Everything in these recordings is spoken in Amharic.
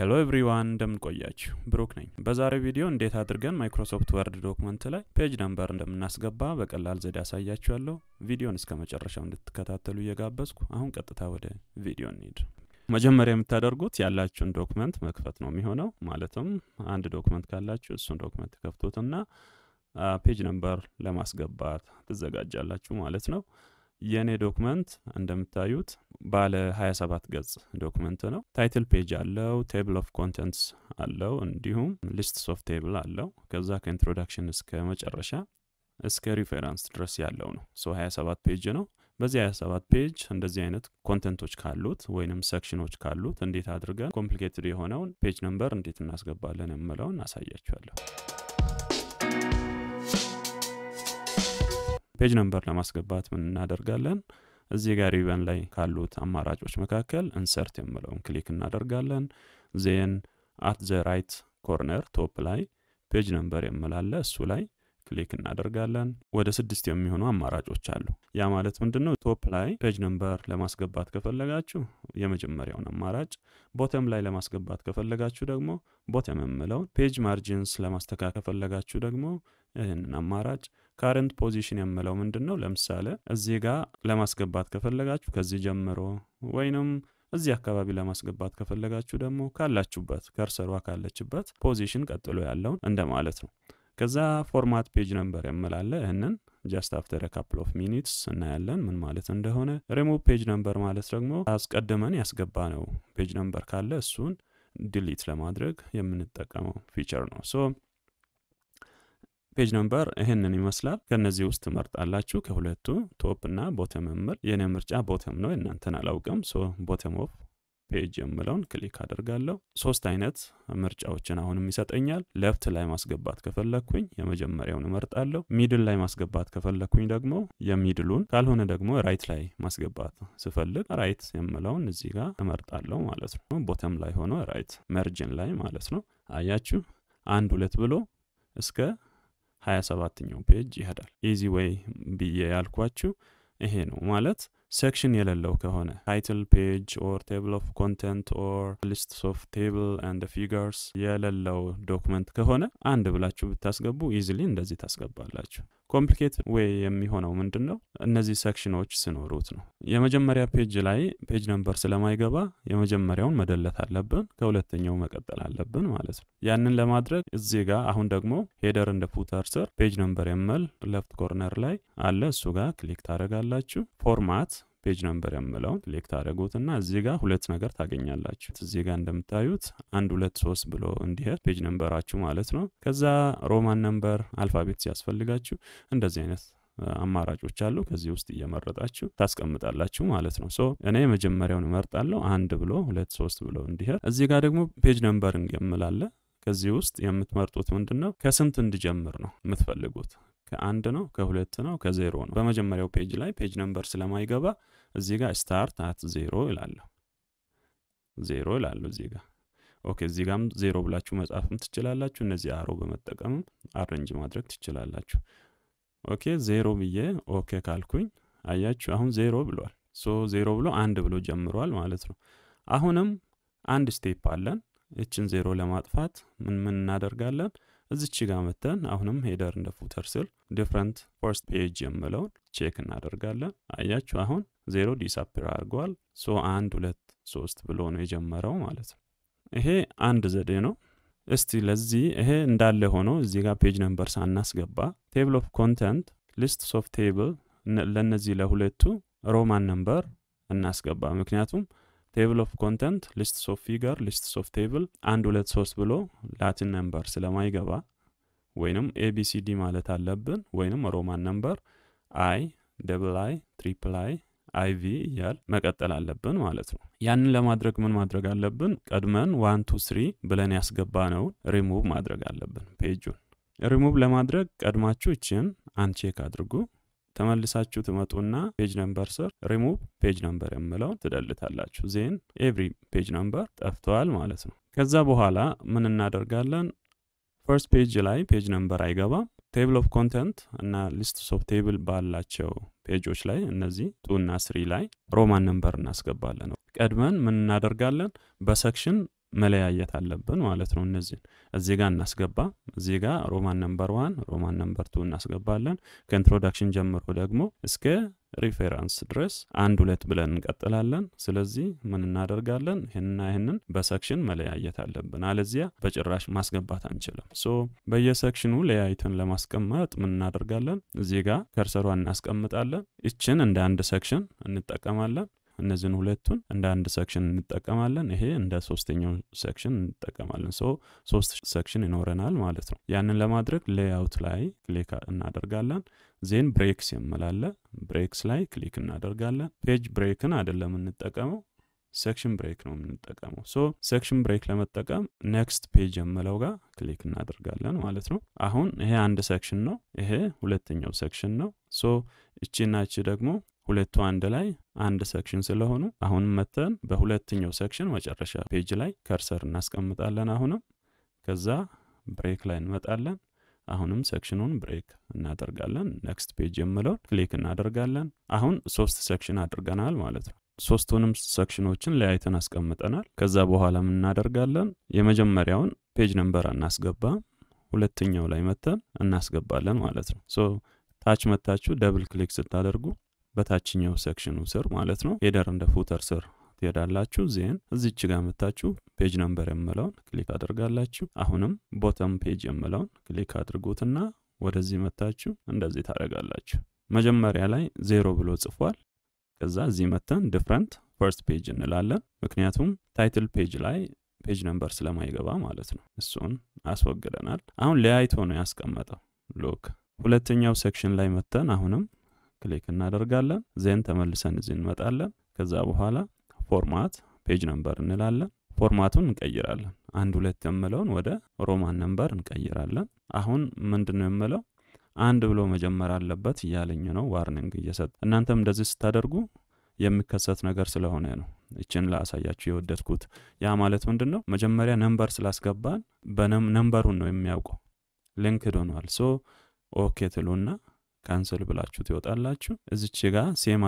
ሄሎ ኤቭሪዋን እንደምንቆያችሁ ብሩክ ነኝ። በዛሬው ቪዲዮ እንዴት አድርገን ማይክሮሶፍት ወርድ ዶክመንት ላይ ፔጅ ነምበር እንደምናስገባ በቀላል ዘዴ አሳያችኋለሁ። ቪዲዮን እስከ መጨረሻው እንድትከታተሉ እየጋበዝኩ አሁን ቀጥታ ወደ ቪዲዮ እንሂድ። መጀመሪያ የምታደርጉት ያላችሁን ዶክመንት መክፈት ነው የሚሆነው። ማለትም አንድ ዶክመንት ካላችሁ እሱን ዶክመንት ከፍቶትና ፔጅ ነምበር ለማስገባት ትዘጋጃላችሁ ማለት ነው። የኔ ዶክመንት እንደምታዩት ባለ 27 ገጽ ዶክመንት ነው። ታይትል ፔጅ አለው፣ ቴብል ኦፍ ኮንተንትስ አለው፣ እንዲሁም ሊስትስ ኦፍ ቴብል አለው። ከዛ ከኢንትሮዳክሽን እስከ መጨረሻ እስከ ሪፌራንስ ድረስ ያለው ነው። ሶ 27 ፔጅ ነው። በዚህ 27 ፔጅ እንደዚህ አይነት ኮንተንቶች ካሉት ወይንም ሴክሽኖች ካሉት እንዴት አድርገን ኮምፕሊኬትድ የሆነውን ፔጅ ነምበር እንዴት እናስገባለን የምለውን አሳያችኋለሁ። ፔጅ ነምበር ለማስገባት ምን እናደርጋለን? እዚህ ጋር ሪበን ላይ ካሉት አማራጮች መካከል እንሰርት የምለውን ክሊክ እናደርጋለን። ዜን አት ዘ ራይት ኮርነር ቶፕ ላይ ፔጅ ነምበር የምላለ እሱ ላይ ክሊክ እናደርጋለን። ወደ ስድስት የሚሆኑ አማራጮች አሉ። ያ ማለት ምንድን ነው? ቶፕ ላይ ፔጅ ነምበር ለማስገባት ከፈለጋችሁ የመጀመሪያውን አማራጭ፣ ቦተም ላይ ለማስገባት ከፈለጋችሁ ደግሞ ቦተም የምለውን፣ ፔጅ ማርጂንስ ለማስተካከል ከፈለጋችሁ ደግሞ ይህንን አማራጭ ካረንት ፖዚሽን የምለው ምንድን ነው? ለምሳሌ እዚህ ጋር ለማስገባት ከፈለጋችሁ ከዚህ ጀምሮ ወይንም እዚህ አካባቢ ለማስገባት ከፈለጋችሁ ደግሞ ካላችሁበት ከርሰሯ ካለችበት ፖዚሽን ቀጥሎ ያለውን እንደማለት ነው። ከዛ ፎርማት ፔጅ ነምበር የምላለ ይህንን ጃስት አፍተር ካፕል ኦፍ ሚኒትስ እናያለን ምን ማለት እንደሆነ። ሪሙቭ ፔጅ ነምበር ማለት ደግሞ አስቀድመን ያስገባ ነው ፔጅ ነምበር ካለ እሱን ዲሊት ለማድረግ የምንጠቀመው ፊቸር ነው። ሶ ፔጅ ነምበር ይህንን ይመስላል። ከነዚህ ውስጥ ትመርጣላችሁ። ከሁለቱ ቶፕ እና ቦተም ምር የእኔ ምርጫ ቦተም ነው። እናንተን አላውቅም። ሶ ቦተም ኦፍ ፔጅ የምለውን ክሊክ አድርጋለሁ። ሶስት አይነት ምርጫዎችን አሁንም ይሰጠኛል። ለፍት ላይ ማስገባት ከፈለግኩኝ የመጀመሪያውን እመርጣለሁ። ሚድል ላይ ማስገባት ከፈለግኩኝ ደግሞ የሚድሉን፣ ካልሆነ ደግሞ ራይት ላይ ማስገባት ስፈልግ ራይት የምለውን እዚህ ጋር እመርጣለሁ ማለት ነው። ቦተም ላይ ሆኖ ራይት መርጅን ላይ ማለት ነው። አያችሁ አንድ ሁለት ብሎ እስከ 27ኛው ፔጅ ይሄዳል ኢዚ ወይ ብዬ ያልኳችሁ ይሄ ነው ማለት ሴክሽን የሌለው ከሆነ ታይትል ፔጅ ኦር ቴብል ኦፍ ኮንተንት ኦር ሊስት ኦፍ ቴብል አንድ ፊገርስ የሌለው ዶክመንት ከሆነ አንድ ብላችሁ ብታስገቡ ኢዚሊ እንደዚህ ታስገባላችሁ። ኮምፕሊኬት ዌይ የሚሆነው ምንድን ነው? እነዚህ ሴክሽኖች ሲኖሩት ነው። የመጀመሪያ ፔጅ ላይ ፔጅ ነምበር ስለማይገባ የመጀመሪያውን መደለት አለብን፣ ከሁለተኛው መቀጠል አለብን ማለት ነው። ያንን ለማድረግ እዚህ ጋር አሁን ደግሞ ሄደር እንደ ፉተር ስር ፔጅ ነምበር የምል ሌፍት ኮርነር ላይ አለ። እሱ ጋር ክሊክ ታደረጋላችሁ። ፎርማት ፔጅ ነምበር የምለውን አድረጉት እና እዚህ ጋር ሁለት ነገር ታገኛላችሁ። እዚህ ጋር እንደምታዩት አንድ ሁለት ሶስት ብሎ እንዲሄድ ፔጅ ነምበራችሁ ማለት ነው። ከዛ ሮማን ነምበር፣ አልፋቤት ሲያስፈልጋችሁ እንደዚህ አይነት አማራጮች አሉ። ከዚህ ውስጥ እየመረጣችሁ ታስቀምጣላችሁ ማለት ነው። ሶ እኔ መጀመሪያውን እመርጣለሁ አንድ ብሎ ሁለት ሶስት ብሎ እንዲሄድ። እዚህ ጋር ደግሞ ፔጅ ነምበር እንገምላለን። ከዚህ ውስጥ የምትመርጡት ምንድን ነው? ከስንት እንዲጀምር ነው የምትፈልጉት? ከአንድ ነው ከሁለት ነው ከዜሮ ነው። በመጀመሪያው ፔጅ ላይ ፔጅ ነምበር ስለማይገባ እዚህ ጋር ስታርት አት ዜሮ ይላለሁ ዜሮ ይላሉ እዚህ ጋር ኦኬ። እዚህ ጋም ዜሮ ብላችሁ መጻፍም ትችላላችሁ። እነዚህ አሮ በመጠቀም አረንጅ ማድረግ ትችላላችሁ። ኦኬ ዜሮ ብዬ ኦኬ ካልኩኝ አያችሁ አሁን ዜሮ ብሏል። ሶ ዜሮ ብሎ አንድ ብሎ ጀምሯል ማለት ነው። አሁንም አንድ ስቴፕ አለን። እችን ዜሮ ለማጥፋት ምን ምን እናደርጋለን? እዚች ጋር መተን አሁንም ሄደር እንደ ፉተር ስል ዲፍረንት ፈርስት ፔጅ የምለውን ቼክ እናደርጋለን። አያችሁ አሁን ዜሮ ዲሳፒር አድርጓል። ሶ አንድ ሁለት ሶስት ብሎ ነው የጀመረው ማለት ነው። ይሄ አንድ ዘዴ ነው። እስቲ ለዚህ ይሄ እንዳለ ሆኖ እዚህ ጋር ፔጅ ነምበር ሳናስገባ ቴብል ኦፍ ኮንተንት ሊስት ኦፍ ቴብል ለእነዚህ ለሁለቱ ሮማን ነምበር እናስገባ። ምክንያቱም ቴብል ኦፍ ኮንተንት ሊስትስ ኦፍ ፊገር ሊስትስ ኦፍ ቴብል አንድ ሁለት ሶስት ብሎ ላቲን ነምበር ስለማይገባ ወይንም ኤቢሲዲ ማለት አለብን ወይንም ሮማን ነምበር አይ ደብል አይ ትሪፕል አይ አይቪ እያል መቀጠል አለብን ማለት ነው። ያንን ለማድረግ ምን ማድረግ አለብን? ቀድመን ዋን ቱ ስሪ ብለን ያስገባ ነው ሪሙቭ ማድረግ አለብን ፔጁን ሪሙቭ ለማድረግ ቀድማችሁ እችን አንቼክ አድርጉ። ተመልሳችሁ ትመጡና ፔጅ ነምበር ስር ሪሙቭ ፔጅ ነምበር የምለውን ትደልታላችሁ። ዜን ኤቭሪ ፔጅ ነምበር ጠፍተዋል ማለት ነው። ከዛ በኋላ ምን እናደርጋለን? ፈርስት ፔጅ ላይ ፔጅ ነምበር አይገባም። ቴብል ኦፍ ኮንተንት እና ሊስት ኦፍ ቴብል ባላቸው ፔጆች ላይ እነዚህ ቱ እና ስሪ ላይ ሮማን ነምበር እናስገባለን። ቀድመን ምን እናደርጋለን? በሰክሽን መለያየት አለብን ማለት ነው። እነዚህን እዚህ ጋር እናስገባ። እዚህ ጋር ሮማን ነምበር ዋን ሮማን ነምበር ቱ እናስገባለን። ከኢንትሮዳክሽን ጀምሮ ደግሞ እስከ ሪፌራንስ ድረስ አንድ ሁለት ብለን እንቀጥላለን። ስለዚህ ምን እናደርጋለን? ይህንና ይህንን በሰክሽን መለያየት አለብን፣ አለዚያ በጭራሽ ማስገባት አንችልም። ሶ በየሰክሽኑ ለያይተን ለማስቀመጥ ምን እናደርጋለን? እዚህ ጋር ከርሰሯ እናስቀምጣለን። ይችን እንደ አንድ ሰክሽን እንጠቀማለን። እነዚህን ሁለቱን እንደ አንድ ሰክሽን እንጠቀማለን። ይሄ እንደ ሶስተኛው ሰክሽን እንጠቀማለን። ሶ ሶስት ሰክሽን ይኖረናል ማለት ነው። ያንን ለማድረግ ሌይአውት ላይ ክሊክ እናደርጋለን። ዜን ብሬክስ የምላለ ብሬክስ ላይ ክሊክ እናደርጋለን። ፔጅ ብሬክን አይደለም እንጠቀመው ሴክሽን ብሬክ ነው የምንጠቀመው ሶ ሴክሽን ብሬክ ለመጠቀም ኔክስት ፔጅ የምለው ጋር ክሊክ እናደርጋለን ማለት ነው አሁን ይሄ አንድ ሴክሽን ነው ይሄ ሁለተኛው ሴክሽን ነው ሶ እቺና እቺ ደግሞ ሁለቱ አንድ ላይ አንድ ሴክሽን ስለሆኑ አሁንም መተን በሁለተኛው ሴክሽን መጨረሻ ፔጅ ላይ ከርሰር እናስቀምጣለን አሁንም ከዛ ብሬክ ላይ እንመጣለን አሁንም ሴክሽኑን ብሬክ እናደርጋለን ኔክስት ፔጅ የምለውን ክሊክ እናደርጋለን አሁን ሶስት ሴክሽን አድርገናል ማለት ነው ሶስቱንም ሰክሽኖችን ለያይተን አስቀምጠናል። ከዛ በኋላ እናደርጋለን። የመጀመሪያውን ፔጅ ነንበር አናስገባም። ሁለተኛው ላይ መተን እናስገባለን ማለት ነው። ሶ ታች መታችሁ ደብል ክሊክ ስታደርጉ በታችኛው ሴክሽኑ ስር ማለት ነው ሄደር እንደ ፉተር ስር ትሄዳላችሁ። ዜን እዚች ጋር መታችሁ ፔጅ ነንበር የምለውን ክሊክ አድርጋላችሁ። አሁንም ቦተም ፔጅ የምለውን ክሊክ አድርጉትና ወደዚህ መታችሁ እንደዚህ ታደርጋላችሁ። መጀመሪያ ላይ ዜሮ ብሎ ጽፏል። ከዛ እዚህ መተን ዲፍረንት ፈርስት ፔጅ እንላለን። ምክንያቱም ታይትል ፔጅ ላይ ፔጅ ነምበር ስለማይገባ ማለት ነው። እሱን አስወግደናል። አሁን ለያይቶ ነው ያስቀመጠው። ሎክ ሁለተኛው ሴክሽን ላይ መተን አሁንም ክሊክ እናደርጋለን። ዜን ተመልሰን እዚህ እንመጣለን። ከዛ በኋላ ፎርማት ፔጅ ነምበር እንላለን። ፎርማቱን እንቀይራለን። አንድ ሁለት የምለውን ወደ ሮማን ነምበር እንቀይራለን። አሁን ምንድን ነው የምለው አንድ ብሎ መጀመር አለበት እያለኝ ነው ዋርኒንግ እየሰጥ እናንተም እንደዚህ ስታደርጉ የሚከሰት ነገር ስለሆነ ነው ይችን ላሳያችሁ የወደድኩት ያ ማለት ምንድን ነው መጀመሪያ ነምበር ስላስገባን በነምበሩን ነው የሚያውቀው ሊንክድ ሆኗል ሶ ኦኬ ትሉና ካንስል ብላችሁ ትወጣላችሁ እዚች ጋ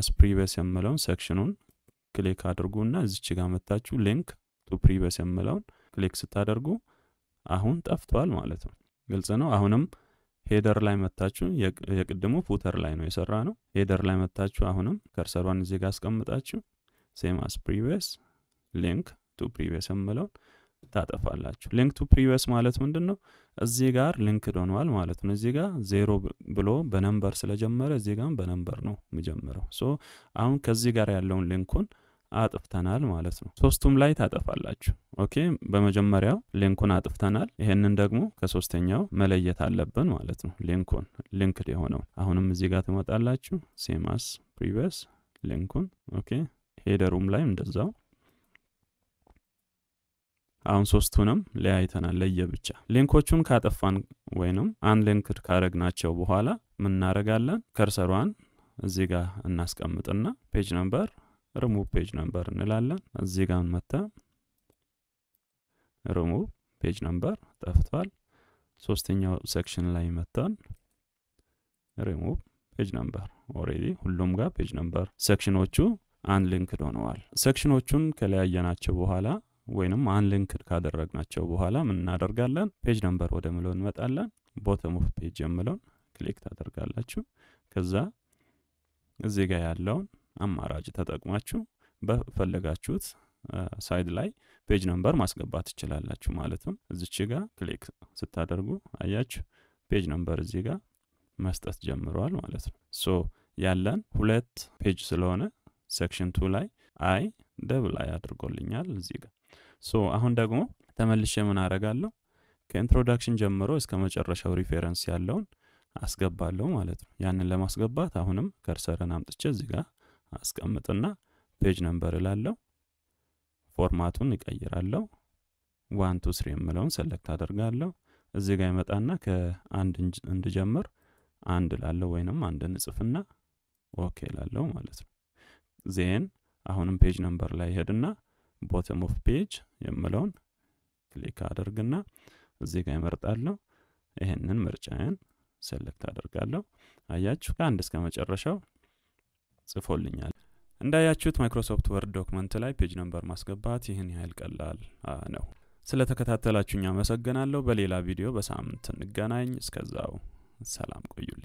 አስ ፕሪቨስ የምለውን ሴክሽኑን ክሊክ አድርጉና እዚች ጋ መታችሁ ሊንክ ቱ ፕሪቨስ የምለውን ክሊክ ስታደርጉ አሁን ጠፍቷል ማለት ነው ግልጽ ነው አሁንም ሄደር ላይ መታችሁ የቅድሙ ፉተር ላይ ነው የሰራ ነው። ሄደር ላይ መታችሁ አሁንም ከርሰሯን እዚህ ጋር አስቀምጣችሁ ሴም አስ ፕሪቪየስ ሊንክ ቱ ፕሪቪየስ የምለውን ታጠፋላችሁ። ሊንክ ቱ ፕሪቪየስ ማለት ምንድን ነው? እዚህ ጋር ሊንክድ ሆኗል ማለት ነው። እዚህ ጋር ዜሮ ብሎ በነምበር ስለጀመረ እዚህ ጋር በነምበር ነው የሚጀምረው። ሶ አሁን ከዚህ ጋር ያለውን ሊንኩን አጥፍተናል ማለት ነው። ሶስቱም ላይ ታጠፋላችሁ። ኦኬ በመጀመሪያው ሊንኩን አጥፍተናል። ይሄንን ደግሞ ከሶስተኛው መለየት አለብን ማለት ነው። ሊንኩን ሊንክድ የሆነው አሁንም እዚህ ጋር ትመጣላችሁ። ሴማስ ፕሪቨስ ሊንኩን ኦኬ። ሄደሩም ላይ እንደዛው አሁን ሶስቱንም ለያይተናል ለየብቻ። ሊንኮቹን ካጠፋን ወይንም ሊንክድ ካረግናቸው በኋላ ምናረጋለን? ከርሰሯን እዚህ ጋር እናስቀምጥና ፔጅ ነምበር ሪሙቭ ፔጅ ነምበር እንላለን። እዚህ ጋር መታ ሪሙቭ ፔጅ ነምበር ጠፍቷል። ሶስተኛው ሴክሽን ላይ መተን ሪሙቭ ፔጅ ነምበር ኦሬዲ ሁሉም ጋር ፔጅ ነምበር ሴክሽኖቹ አንሊንክድ ሆነዋል። ሴክሽኖቹን ከለያየናቸው በኋላ ወይንም ሊንክድ ካደረግናቸው በኋላ ምን እናደርጋለን? ፔጅ ነምበር ወደ ምለው እንመጣለን። ቦተም ኦፍ ፔጅ የምለውን ክሊክ ታደርጋላችሁ። ከዛ እዚህ ጋር ያለውን አማራጭ ተጠቅማችሁ በፈለጋችሁት ሳይድ ላይ ፔጅ ነምበር ማስገባት ትችላላችሁ። ማለትም እዚች ጋ ክሊክ ስታደርጉ አያችሁ ፔጅ ነምበር እዚህ ጋር መስጠት ጀምረዋል ማለት ነው። ሶ ያለን ሁለት ፔጅ ስለሆነ ሴክሽን ቱ ላይ አይ ደብል አይ አድርጎልኛል እዚህ ጋር። ሶ አሁን ደግሞ ተመልሼ ምን አረጋለሁ? ከኢንትሮዳክሽን ጀምሮ እስከ መጨረሻው ሪፌረንስ ያለውን አስገባለሁ ማለት ነው። ያንን ለማስገባት አሁንም ከርሰርን አምጥቼ እዚህ ጋር አስቀምጥና ፔጅ ነምበር እላለሁ። ፎርማቱን እቀይራለሁ። ዋን ቱ ስሪ የምለውን ሰለክት አደርጋለሁ። እዚህ ጋር ይመጣና ከአንድ እንድጀምር አንድ ላለው ወይንም አንድ ንጽፍና ኦኬ ላለው ማለት ነው። ዜን አሁንም ፔጅ ነምበር ላይ ይሄድና ቦተም ኦፍ ፔጅ የምለውን ክሊክ አደርግና እዚህ ጋር ይመርጣለሁ። ይህንን ምርጫዬን ሰለክት አደርጋለሁ። አያችሁ ከአንድ እስከ መጨረሻው ጽፎልኛል። እንዳያችሁት ማይክሮሶፍት ወርድ ዶክመንት ላይ ፔጅ ነምበር ማስገባት ይህን ያህል ቀላል ነው። ስለተከታተላችሁኝ አመሰግናለሁ። በሌላ ቪዲዮ በሳምንት እንገናኝ። እስከዛው ሰላም ቆዩልኝ።